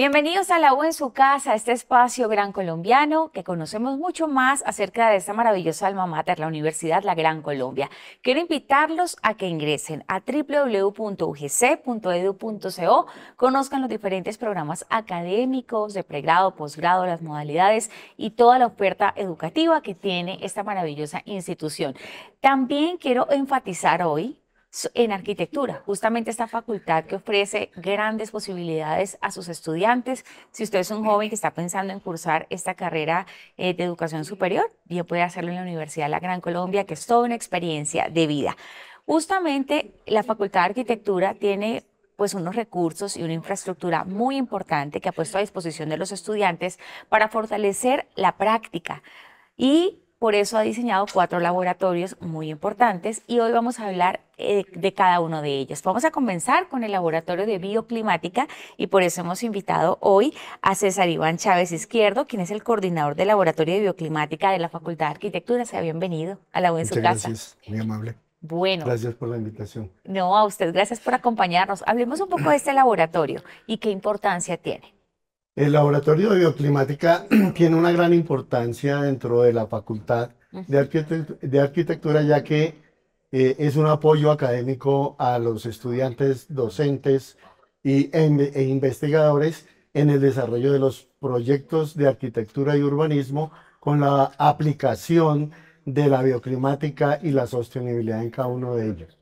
Bienvenidos a La U en su casa, este espacio gran colombiano que conocemos mucho más acerca de esta maravillosa alma mater, la Universidad La Gran Colombia. Quiero invitarlos a que ingresen a www.ugc.edu.co, e conozcan los diferentes programas académicos de pregrado, posgrado, las modalidades y toda la oferta educativa que tiene esta maravillosa institución. También quiero enfatizar hoy en arquitectura, justamente esta facultad que ofrece grandes posibilidades a sus estudiantes. Si usted es un joven que está pensando en cursar esta carrera eh, de educación superior, yo puede hacerlo en la Universidad de la Gran Colombia, que es toda una experiencia de vida. Justamente la Facultad de Arquitectura tiene pues unos recursos y una infraestructura muy importante que ha puesto a disposición de los estudiantes para fortalecer la práctica y por eso ha diseñado cuatro laboratorios muy importantes y hoy vamos a hablar eh, de cada uno de ellos. Vamos a comenzar con el laboratorio de bioclimática y por eso hemos invitado hoy a César Iván Chávez Izquierdo, quien es el coordinador del laboratorio de bioclimática de la Facultad de Arquitectura. Sea bienvenido a la casa. Gracias, muy amable. Bueno. Gracias por la invitación. No, a usted, gracias por acompañarnos. Hablemos un poco de este laboratorio y qué importancia tiene. El laboratorio de bioclimática tiene una gran importancia dentro de la Facultad de, Arquitectura, ya que eh, es un apoyo académico a los estudiantes, docentes y, e investigadores en el desarrollo de los proyectos de arquitectura y urbanismo con la aplicación de la bioclimática y la sostenibilidad en cada uno de ellos.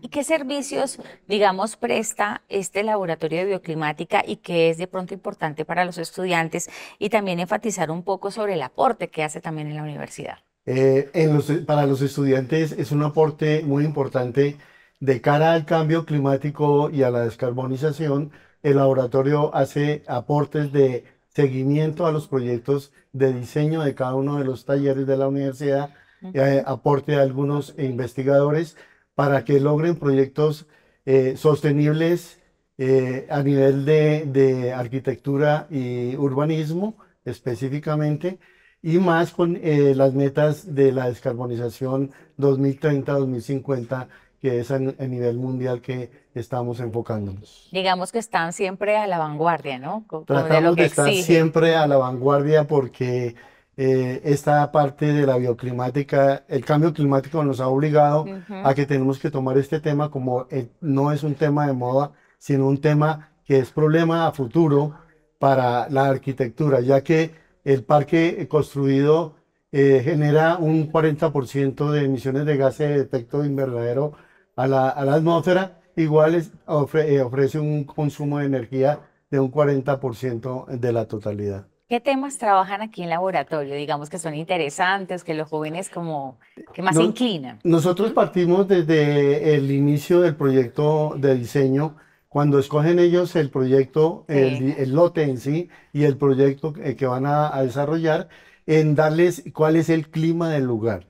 ¿Y qué servicios, digamos, presta este laboratorio de bioclimática y qué es de pronto importante para los estudiantes? Y también enfatizar un poco sobre el aporte que hace también en la universidad. Eh, para los estudiantes es un aporte muy importante de cara al cambio climático y a la descarbonización. El laboratorio hace aportes de seguimiento a los proyectos de diseño de cada uno de los talleres de la universidad, y eh, aporte a algunos investigadores para que logren proyectos eh, sostenibles eh, a nivel de, arquitectura y urbanismo específicamente, y más con eh, las metas de la descarbonización 2030-2050 que es a, nivel mundial que estamos enfocándonos. Digamos que están siempre a la vanguardia, ¿no? Tratamos de, que estar siempre a la vanguardia porque eh, esta parte de la bioclimática, el cambio climático nos ha obligado a que tenemos que tomar este tema como no es un tema de moda, sino un tema que es problema a futuro para la arquitectura, ya que el parque construido eh, genera un 40% de emisiones de gases de efecto invernadero a la, atmósfera, igual eh, ofrece un consumo de energía de un 40% de la totalidad. ¿Qué temas trabajan aquí en laboratorio? Digamos que son interesantes, que los jóvenes como que más inclinan. Nosotros partimos desde el inicio del proyecto de diseño, cuando escogen ellos el proyecto, el, lote en sí y el proyecto eh, que van a, desarrollar, en darles cuál es el clima del lugar.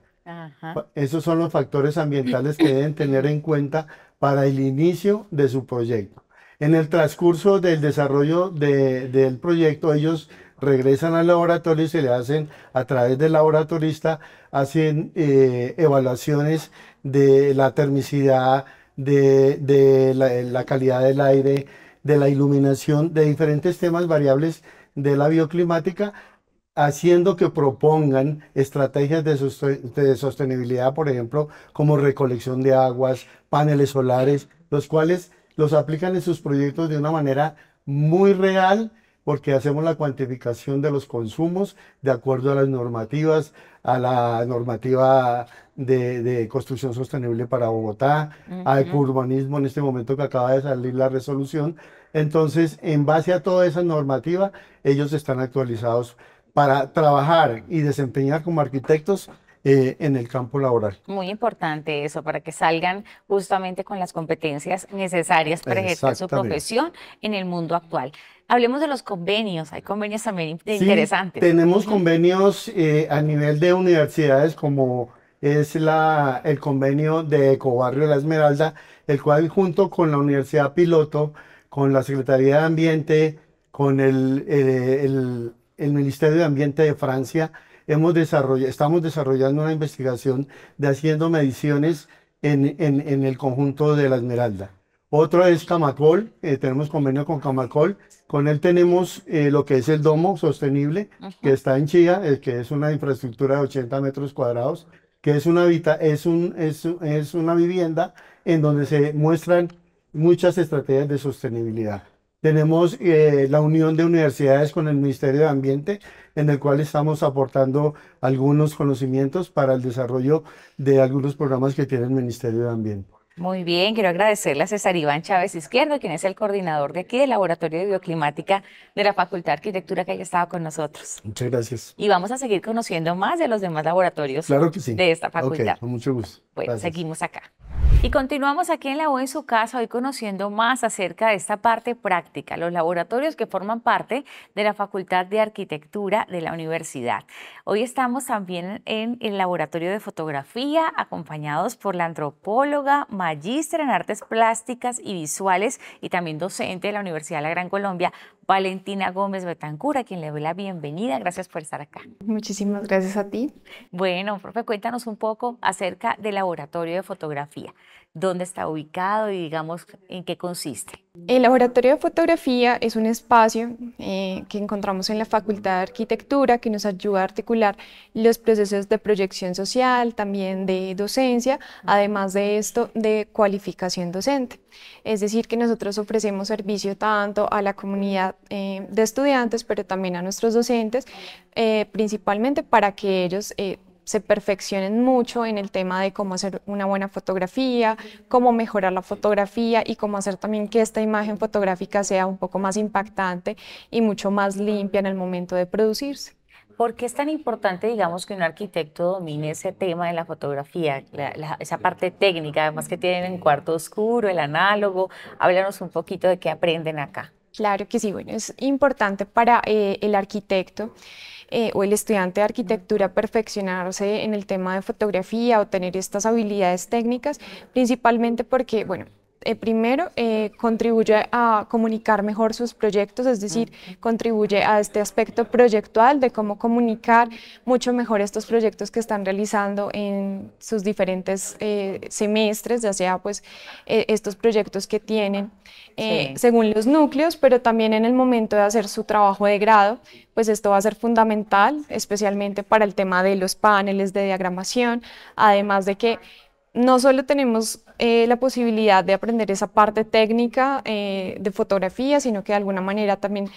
Esos son los factores ambientales que deben tener en cuenta para el inicio de su proyecto. En el transcurso del desarrollo del proyecto, ellos regresan al laboratorio y se le hacen a través del laboratorista, hacen eh, evaluaciones de la termicidad, de, la, calidad del aire, de la iluminación, de diferentes temas variables de la bioclimática, haciendo que propongan estrategias de sostenibilidad, por ejemplo, como recolección de aguas, paneles solares, los cuales los aplican en sus proyectos de una manera muy real porque hacemos la cuantificación de los consumos de acuerdo a las normativas, a la normativa de, construcción sostenible para Bogotá, al urbanismo en este momento que acaba de salir la resolución. Entonces, en base a toda esa normativa, ellos están actualizados para trabajar y desempeñar como arquitectos eh, en el campo laboral. Muy importante eso, para que salgan justamente con las competencias necesarias para ejercer su profesión en el mundo actual. Hablemos de los convenios, hay convenios también interesantes. Tenemos convenios eh, a nivel de universidades como es el convenio de Ecobarrio La Esmeralda, el cual junto con la Universidad Piloto, con la Secretaría de Ambiente, con el eh, Ministerio de Ambiente de Francia, hemos estamos desarrollando una investigación de haciendo mediciones en, el conjunto de la Esmeralda. Otro es Camacol, eh, tenemos convenio con Camacol. Con él tenemos eh, lo que es el domo sostenible, que está en Chía, que es una infraestructura de 80 metros cuadrados, que es una, es, es, es una vivienda en donde se muestran muchas estrategias de sostenibilidad. Tenemos eh, la unión de universidades con el Ministerio de Ambiente, en el cual estamos aportando algunos conocimientos para el desarrollo de algunos programas que tiene el Ministerio de Ambiente. Muy bien, quiero agradecerle a César Iván Chávez Izquierdo, quien es el coordinador de aquí del Laboratorio de Bioclimática de la Facultad de Arquitectura que haya estado con nosotros. Muchas gracias. Y vamos a seguir conociendo más de los demás laboratorios de esta facultad. con mucho gusto. Bueno, seguimos acá. Y continuamos aquí en la U en su casa, hoy conociendo más acerca de esta parte práctica, los laboratorios que forman parte de la Facultad de Arquitectura de la Universidad. Hoy estamos también en el Laboratorio de Fotografía, acompañados por la antropóloga, magistra en artes plásticas y visuales y también docente de la Universidad de la Gran Colombia, Valentina Gómez Betancura, quien le doy la bienvenida. Gracias por estar acá. Muchísimas gracias a ti. Bueno, profe, cuéntanos un poco acerca del laboratorio de fotografía dónde está ubicado y digamos en qué consiste. El laboratorio de fotografía es un espacio eh, que encontramos en la Facultad de Arquitectura que nos ayuda a articular los procesos de proyección social, también de docencia, además de esto de cualificación docente. Es decir, que nosotros ofrecemos servicio tanto a la comunidad eh, de estudiantes, pero también a nuestros docentes, eh, principalmente para que ellos se perfeccionen mucho en el tema de cómo hacer una buena fotografía, cómo mejorar la fotografía y cómo hacer también que esta imagen fotográfica sea un poco más impactante y mucho más limpia en el momento de producirse. ¿Por qué es tan importante, digamos, que un arquitecto domine ese tema de la fotografía, esa parte técnica, además que tienen el cuarto oscuro, el análogo? Háblanos un poquito de qué aprenden acá. Claro que sí, bueno, es importante para eh, el arquitecto eh, o el estudiante de arquitectura perfeccionarse en el tema de fotografía o tener estas habilidades técnicas, principalmente porque, bueno, eh, primero, eh, contribuye a comunicar mejor sus proyectos, es decir, contribuye a este aspecto proyectual de cómo comunicar mucho mejor estos proyectos que están realizando en sus diferentes eh, semestres, ya sea pues e, estos proyectos que tienen según los núcleos, pero también en el momento de hacer su trabajo de grado, pues esto va a ser fundamental, especialmente para el tema de los paneles de diagramación, además de que no solo tenemos eh, la posibilidad de aprender esa parte técnica eh, de fotografía, sino que de alguna manera también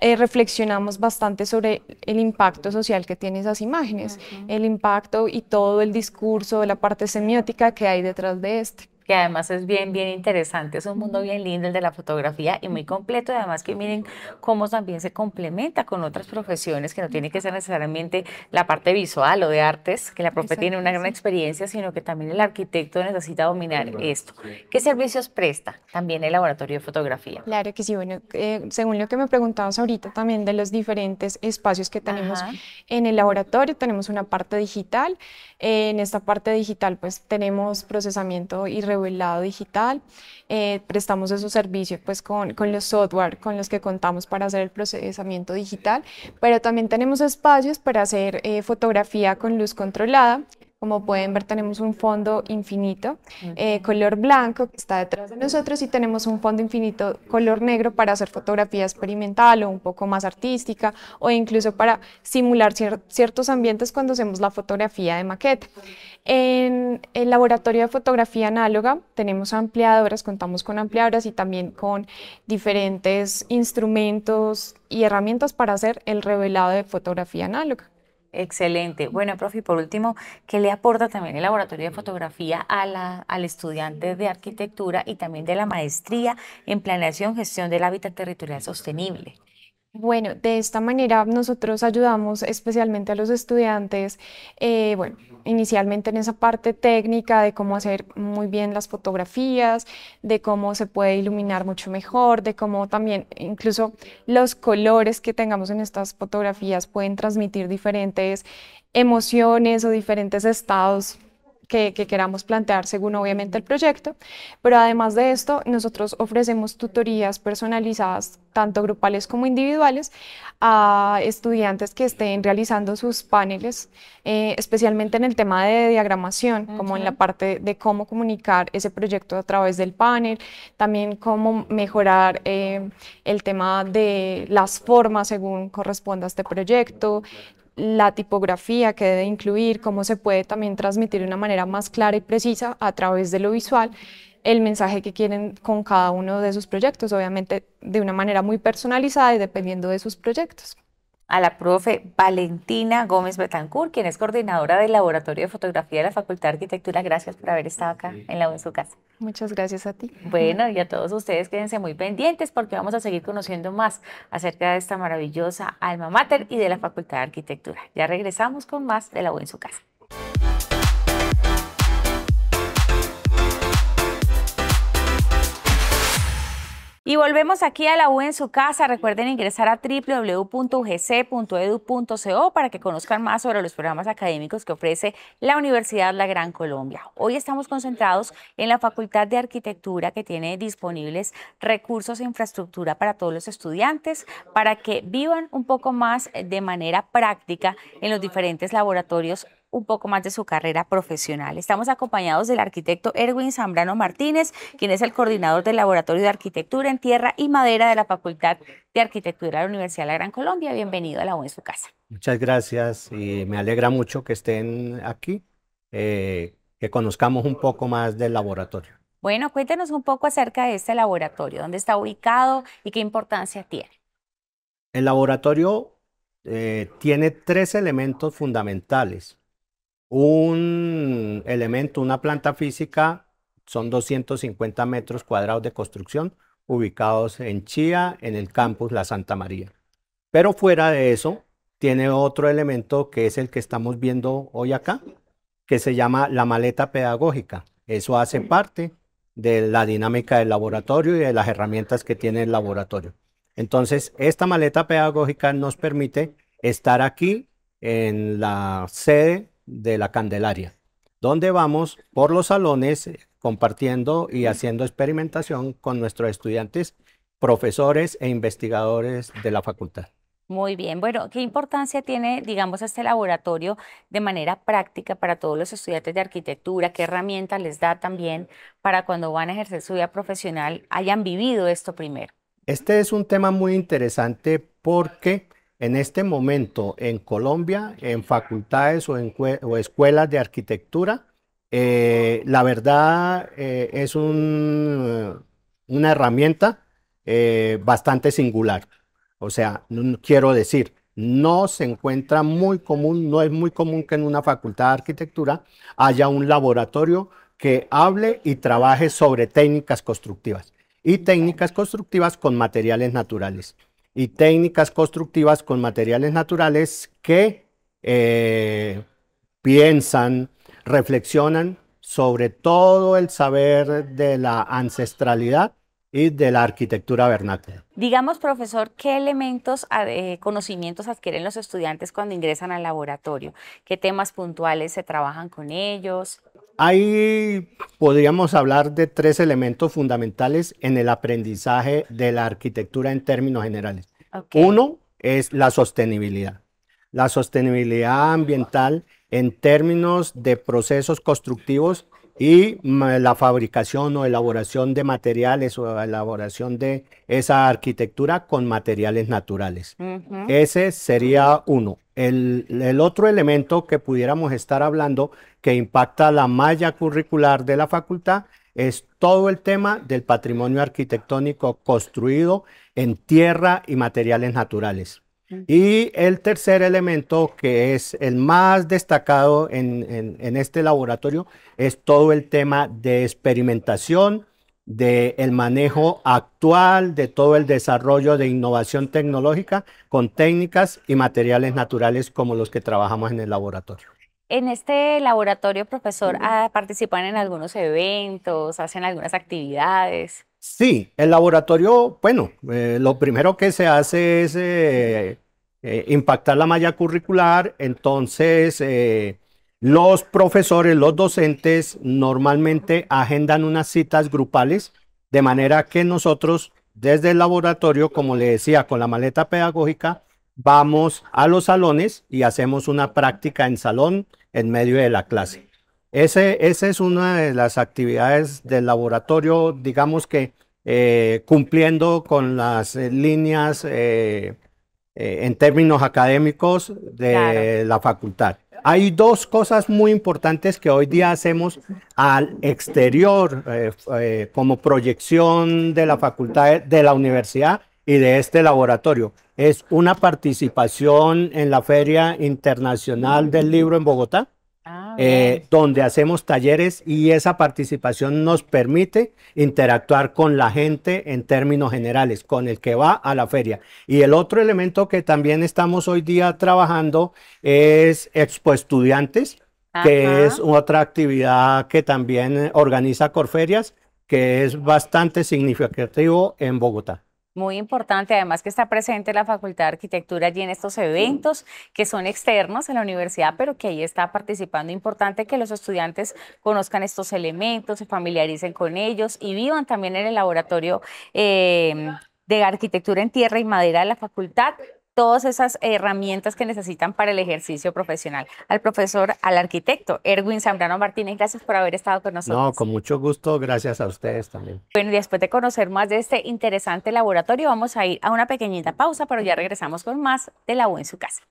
eh, reflexionamos bastante sobre el impacto social que tienen esas imágenes, el impacto y todo el discurso, de la parte semiótica que hay detrás de este que además es bien, bien interesante. Es un mundo bien lindo el de la fotografía y muy completo. Además que miren cómo también se complementa con otras profesiones que no tiene que ser necesariamente la parte visual o de artes, que la profe tiene una gran experiencia, sino que también el arquitecto necesita dominar esto. ¿Qué servicios presta también el laboratorio de fotografía? Claro que sí. Bueno, eh, según lo que me preguntabas ahorita también de los diferentes espacios que tenemos en el laboratorio, tenemos una parte digital. en esta parte digital pues tenemos procesamiento y el lado digital. Eh, prestamos esos servicios pues con, los software con los que contamos para hacer el procesamiento digital, pero también tenemos espacios para hacer eh, fotografía con luz controlada, como pueden ver, tenemos un fondo infinito, eh, color blanco que está detrás de nosotros y tenemos un fondo infinito color negro para hacer fotografía experimental o un poco más artística o incluso para simular ciertos ambientes cuando hacemos la fotografía de maqueta. En el laboratorio de fotografía análoga tenemos ampliadoras, contamos con ampliadoras y también con diferentes instrumentos y herramientas para hacer el revelado de fotografía análoga. Excelente. Bueno, profe, y por último, ¿qué le aporta también el laboratorio de fotografía a la, al estudiante de arquitectura y también de la maestría en planeación, gestión del hábitat territorial sostenible? Bueno, de esta manera nosotros ayudamos especialmente a los estudiantes, eh, bueno, inicialmente en esa parte técnica de cómo hacer muy bien las fotografías, de cómo se puede iluminar mucho mejor, de cómo también incluso los colores que tengamos en estas fotografías pueden transmitir diferentes emociones o diferentes estados que, queramos plantear según obviamente el proyecto, pero además de esto nosotros ofrecemos tutorías personalizadas, tanto grupales como individuales, a estudiantes que estén realizando sus paneles, eh, especialmente en el tema de diagramación, como en la parte de cómo comunicar ese proyecto a través del panel, también cómo mejorar eh, el tema de las formas según corresponda a este proyecto, la tipografía que debe incluir, cómo se puede también transmitir de una manera más clara y precisa a través de lo visual el mensaje que quieren con cada uno de sus proyectos, obviamente de una manera muy personalizada y dependiendo de sus proyectos a la profe Valentina Gómez Betancourt, quien es coordinadora del Laboratorio de Fotografía de la Facultad de Arquitectura. Gracias por haber estado acá en la en su casa. Muchas gracias a ti. Bueno, y a todos ustedes quédense muy pendientes porque vamos a seguir conociendo más acerca de esta maravillosa alma mater y de la Facultad de Arquitectura. Ya regresamos con más de la en su casa. Y volvemos aquí a la U en su casa. Recuerden ingresar a www.ugc.edu.co para que conozcan más sobre los programas académicos que ofrece la Universidad La Gran Colombia. Hoy estamos concentrados en la Facultad de Arquitectura que tiene disponibles recursos e infraestructura para todos los estudiantes para que vivan un poco más de manera práctica en los diferentes laboratorios un poco más de su carrera profesional. Estamos acompañados del arquitecto Erwin Zambrano Martínez, quien es el coordinador del Laboratorio de Arquitectura en Tierra y Madera de la Facultad de Arquitectura de la Universidad de la Gran Colombia. Bienvenido a la U su casa. Muchas gracias y me alegra mucho que estén aquí, eh, que conozcamos un poco más del laboratorio. Bueno, cuéntenos un poco acerca de este laboratorio, dónde está ubicado y qué importancia tiene. El laboratorio eh, tiene tres elementos fundamentales. Un elemento, una planta física, son 250 metros cuadrados de construcción ubicados en Chía, en el campus La Santa María. Pero fuera de eso, tiene otro elemento que es el que estamos viendo hoy acá, que se llama la maleta pedagógica. Eso hace parte de la dinámica del laboratorio y de las herramientas que tiene el laboratorio. Entonces, esta maleta pedagógica nos permite estar aquí en la sede de la Candelaria, donde vamos por los salones eh, compartiendo y haciendo experimentación con nuestros estudiantes, profesores e investigadores de la facultad. Muy bien, bueno, ¿qué importancia tiene, digamos, este laboratorio de manera práctica para todos los estudiantes de arquitectura? ¿Qué herramientas les da también para cuando van a ejercer su vida profesional hayan vivido esto primero? Este es un tema muy interesante porque en este momento en Colombia, en facultades o en escuelas de arquitectura, eh, la verdad eh, es una herramienta eh, bastante singular. O sea, quiero decir, no se encuentra muy común, no es muy común que en una facultad de arquitectura haya un laboratorio que hable y trabaje sobre técnicas constructivas y técnicas constructivas con materiales naturales y técnicas constructivas con materiales naturales que eh, piensan, reflexionan sobre todo el saber de la ancestralidad y de la arquitectura vernácula. Digamos, profesor, ¿qué elementos, eh, conocimientos adquieren los estudiantes cuando ingresan al laboratorio? ¿Qué temas puntuales se trabajan con ellos? Ahí podríamos hablar de tres elementos fundamentales en el aprendizaje de la arquitectura en términos generales. Uno es la sostenibilidad. La sostenibilidad ambiental en términos de procesos constructivos y mm, la fabricación o elaboración de materiales o elaboración de esa arquitectura con materiales naturales. Ese sería uno. El, el, otro elemento que pudiéramos estar hablando que impacta la malla curricular de la facultad es todo el tema del patrimonio arquitectónico construido en tierra y materiales naturales. Y el tercer elemento, que es el más destacado en, este laboratorio, es todo el tema de experimentación, del manejo actual, de todo el desarrollo de innovación tecnológica con técnicas y materiales naturales como los que trabajamos en el laboratorio. En este laboratorio, profesor, ah, participan en algunos eventos, hacen algunas actividades. Sí, el laboratorio, bueno, eh, lo primero que se hace es eh, eh, impactar la malla curricular, entonces los profesores, los docentes normalmente agendan unas citas grupales, de manera que nosotros desde el laboratorio, como le decía, con la maleta pedagógica, vamos a los salones y hacemos una práctica en salón en medio de la clase esa es una de las actividades del laboratorio, digamos que eh, cumpliendo con las eh, líneas eh, en términos académicos de la facultad. Hay dos cosas muy importantes que hoy día hacemos al exterior como proyección de la facultad de la universidad y de este laboratorio. Es una participación en la Feria Internacional del Libro en Bogotá eh, donde hacemos talleres y esa participación nos permite interactuar con la gente en términos generales, con el que va a la feria. Y el otro elemento que también estamos hoy día trabajando es Expo Estudiantes, que es otra actividad que también organiza Corferias, que es bastante significativo en Bogotá. Muy importante, además que está presente la Facultad de Arquitectura allí en estos eventos que son externos a la universidad, pero que ahí está participando. Importante que los estudiantes conozcan estos elementos, se familiaricen con ellos y vivan también en el laboratorio. Eh, de Arquitectura en Tierra y Madera de la Facultad, todas esas herramientas que necesitan para el ejercicio profesional. Al profesor, al arquitecto Erwin Zambrano Martínez, gracias por haber estado con nosotros. No, con mucho gusto, gracias a ustedes también. Bueno, después de conocer más de este interesante laboratorio, vamos a ir a una pequeñita pausa, pero ya regresamos con más de la U en su casa.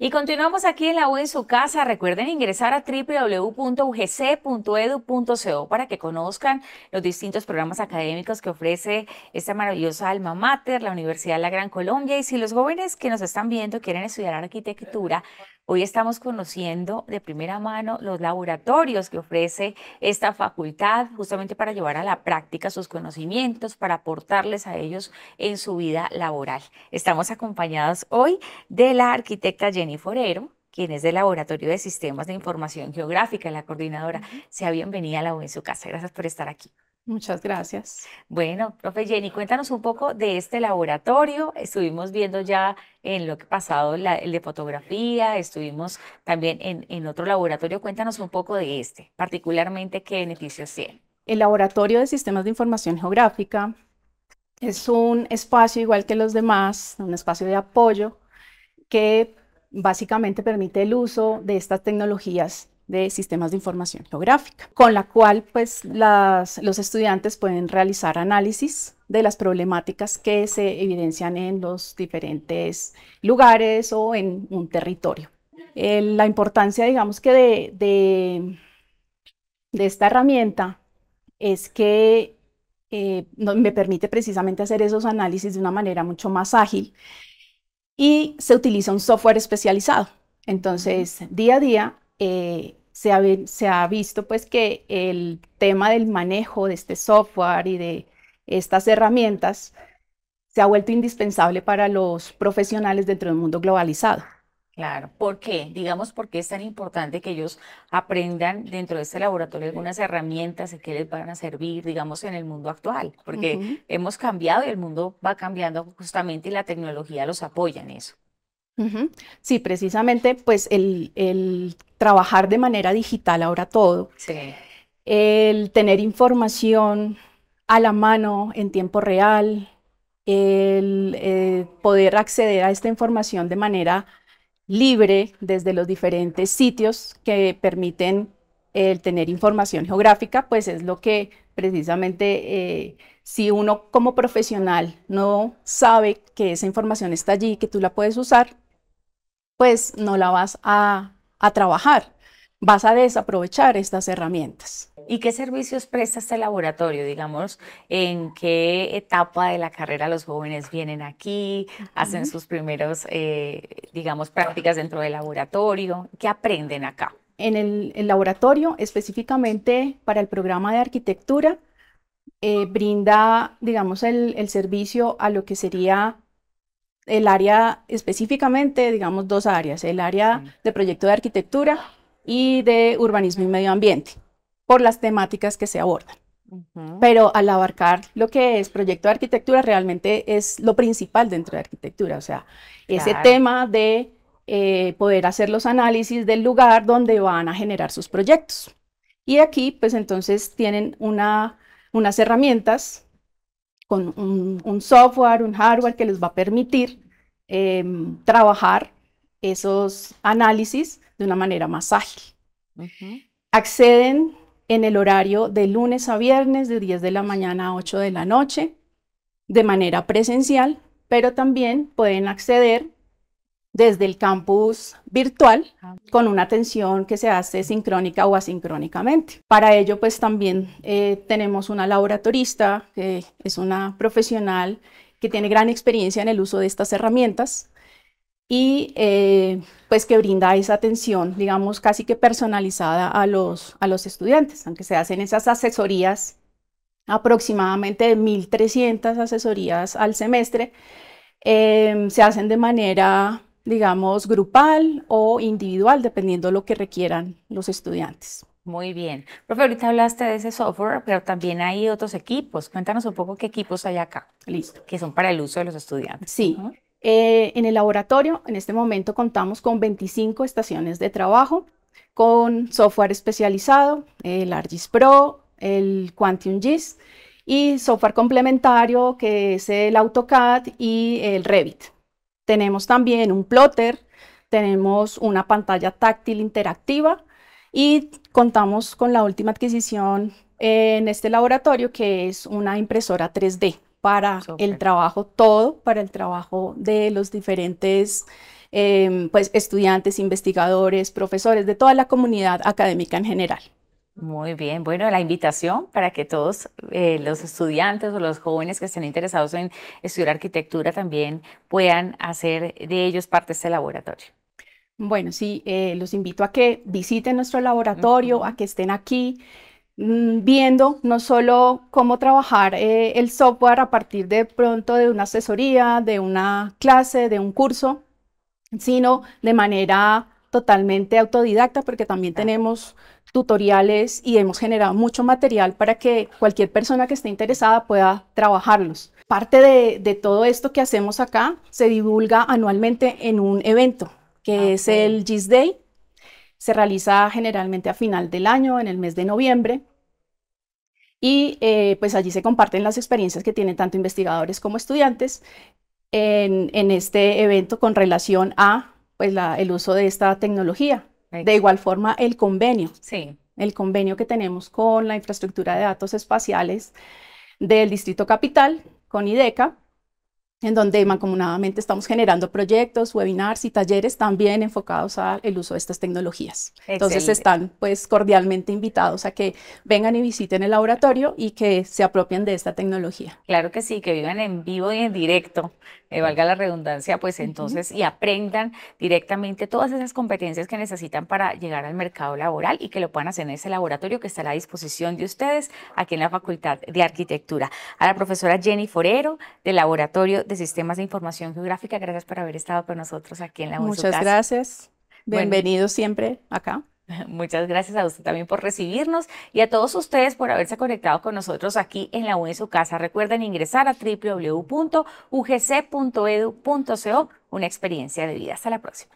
Y continuamos aquí en la U en su casa. Recuerden ingresar a www.ugc.edu.co e para que conozcan los distintos programas académicos que ofrece esta maravillosa alma mater, la Universidad de la Gran Colombia. Y si los jóvenes que nos están viendo quieren estudiar arquitectura, Hoy estamos conociendo de primera mano los laboratorios que ofrece esta facultad justamente para llevar a la práctica sus conocimientos, para aportarles a ellos en su vida laboral. Estamos acompañados hoy de la arquitecta Jenny Forero, quien es del Laboratorio de Sistemas de Información Geográfica, la coordinadora. Sea bienvenida a la U su casa. Gracias por estar aquí. Muchas gracias. Bueno, profe Jenny, cuéntanos un poco de este laboratorio. Estuvimos viendo ya en lo que ha pasado el de fotografía, estuvimos también en, en otro laboratorio. Cuéntanos un poco de este, particularmente qué beneficios tiene. El Laboratorio de Sistemas de Información Geográfica es un espacio igual que los demás, un espacio de apoyo que básicamente permite el uso de estas tecnologías de sistemas de información geográfica, con la cual pues, las, los estudiantes pueden realizar análisis de las problemáticas que se evidencian en los diferentes lugares o en un territorio. Eh, la importancia, digamos que de, de, esta herramienta es que eh, me permite precisamente hacer esos análisis de una manera mucho más ágil y se utiliza un software especializado. Entonces, día a día eh, se ha, visto pues que el tema del manejo de este software y de estas herramientas se ha vuelto indispensable para los profesionales dentro del mundo globalizado. Claro, ¿por qué? Digamos, ¿por qué es tan importante que ellos aprendan dentro de este laboratorio algunas herramientas que les van a servir, digamos, en el mundo actual? Porque hemos cambiado y el mundo va cambiando justamente y la tecnología los apoya en eso. Sí, precisamente, pues el, trabajar de manera digital ahora todo, el tener información a la mano en tiempo real, el eh, poder acceder a esta información de manera libre desde los diferentes sitios que permiten el tener información geográfica, pues es lo que precisamente eh, si uno como profesional no sabe que esa información está allí, que tú la puedes usar, pues no la vas a, trabajar, vas a desaprovechar estas herramientas. ¿Y qué servicios presta este laboratorio? Digamos, ¿en qué etapa de la carrera los jóvenes vienen aquí, hacen sus primeros, eh, digamos, prácticas dentro del laboratorio? ¿Qué aprenden acá? En el, laboratorio, específicamente para el programa de arquitectura, eh, brinda, digamos, el servicio a lo que sería el área específicamente, digamos, dos áreas, el área mm. de proyecto de arquitectura y de urbanismo y medio ambiente, por las temáticas que se abordan. Pero al abarcar lo que es proyecto de arquitectura, realmente es lo principal dentro de arquitectura, o sea, ese tema de eh, poder hacer los análisis del lugar donde van a generar sus proyectos. Y aquí, pues entonces, tienen una, unas herramientas con un, software, un hardware que les va a permitir em, trabajar esos análisis de una manera más ágil. Acceden en el horario de lunes a viernes, de 10 de la mañana a 8 de la noche, de manera presencial, pero también pueden acceder desde el campus virtual ah, con una atención que se hace sincrónica o asincrónicamente. Para ello, pues también eh, tenemos una laboratorista, que es una profesional que tiene gran experiencia en el uso de estas herramientas y eh, pues que brinda esa atención, digamos, casi que personalizada a los, a los estudiantes, aunque se hacen esas asesorías, aproximadamente de 1.300 asesorías al semestre, eh, se hacen de manera digamos, grupal o individual, dependiendo lo que requieran los estudiantes. Muy bien. Profe, ahorita hablaste de ese software, pero también hay otros equipos. Cuéntanos un poco qué equipos hay acá. Listo. Que son para el uso de los estudiantes. Sí. Eh, en el laboratorio, en este momento, contamos con 25 estaciones de trabajo, con software especializado, el ArcGIS Pro, el Quantum GIS, y software complementario que es el AutoCAD y el Revit. Tenemos también un plotter, tenemos una pantalla táctil interactiva y contamos con la última adquisición en este laboratorio que es una impresora 3D para el trabajo todo, para el trabajo de los diferentes em, pues, estudiantes, investigadores, profesores, de toda la comunidad académica en general. Muy bien, bueno, la invitación para que todos eh, los estudiantes o los jóvenes que estén interesados en estudiar arquitectura también puedan hacer de ellos parte de este laboratorio. Bueno, sí, eh, los invito a que visiten nuestro laboratorio, a que estén aquí mm, viendo no solo cómo trabajar eh, el software a partir de pronto de una asesoría, de una clase, de un curso, sino de manera totalmente autodidacta, porque también tenemos tutoriales y hemos generado mucho material para que cualquier persona que esté interesada pueda trabajarlos. Parte de, todo esto que hacemos acá se divulga anualmente en un evento que ah, es el GIS Day. Se realiza generalmente a final del año, en el mes de noviembre. Y eh, pues allí se comparten las experiencias que tienen tanto investigadores como estudiantes en, este evento con relación a pues, el uso de esta tecnología de igual forma, el convenio. El convenio que tenemos con la infraestructura de datos espaciales del Distrito Capital, con IDECA, en donde mancomunadamente estamos generando proyectos, webinars y talleres también enfocados al uso de estas tecnologías. Entonces están pues cordialmente invitados a que vengan y visiten el laboratorio y que se apropien de esta tecnología. Claro que sí, que vivan en vivo y en directo, eh, valga la redundancia, pues entonces y aprendan directamente todas esas competencias que necesitan para llegar al mercado laboral y que lo puedan hacer en ese laboratorio que está a la disposición de ustedes aquí en la Facultad de Arquitectura. A la profesora Jenny Forero del Laboratorio de Sistemas de Información Geográfica. Gracias por haber estado con nosotros aquí en la casa. Muchas gracias. Bienvenidos siempre acá. Muchas gracias a usted también por recibirnos y a todos ustedes por haberse conectado con nosotros aquí en la U su casa. Recuerden ingresar a www.ugc.edu.co, e una experiencia de vida. Hasta la próxima.